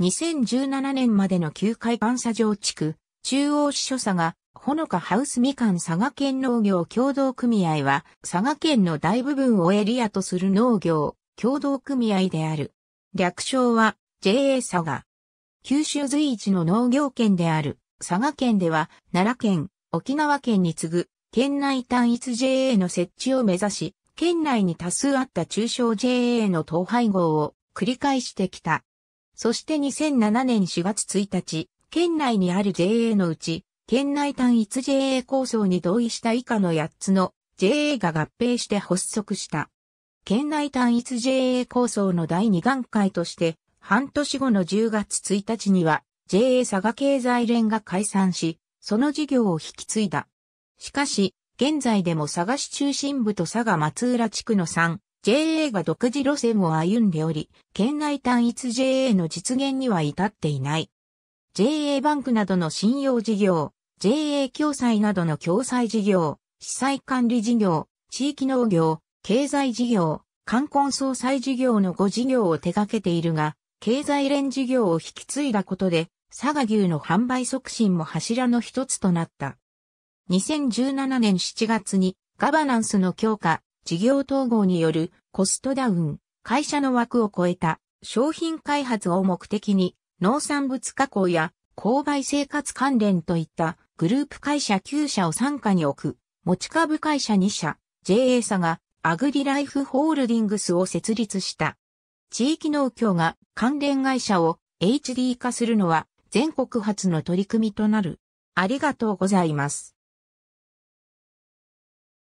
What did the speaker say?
2017年までの旧階監査場地区、中央支所佐賀、ほのかハウスみかん佐賀県農業協同組合は、佐賀県の大部分をエリアとする農業、協同組合である。略称は、JA 佐賀。九州随一の農業圏である、佐賀県では、奈良県、沖縄県に次ぐ、県内単一 JA の設置を目指し、県内に多数あった中小 JA の統廃合を繰り返してきた。そして2007年4月1日、県内にある JA のうち、県内単一 JA 構想に同意した以下の8つの JA が合併して発足した。県内単一 JA 構想の第2段階として、半年後の10月1日には JA 佐賀経済連が解散し、その事業を引き継いだ。しかし、現在でも佐賀市中心部と佐賀松浦地区の3、JA が独自路線を歩んでおり、県内単一 JA の実現には至っていない。JA バンクなどの信用事業、JA 共済などの共済事業、資産管理事業、地域農業、経済事業、冠婚葬祭事業の5事業を手掛けているが、経済連事業を引き継いだことで、佐賀牛の販売促進も柱の一つとなった。2017年7月にガバナンスの強化、事業統合によるコストダウン、会社の枠を超えた商品開発を目的に農産物加工や購買生活関連といったグループ会社9社を傘下に置く持ち株会社2社 JA 社がアグリライフホールディングスを設立した。地域農協が関連会社を HD 化するのは全国初の取り組みとなる。ありがとうございます。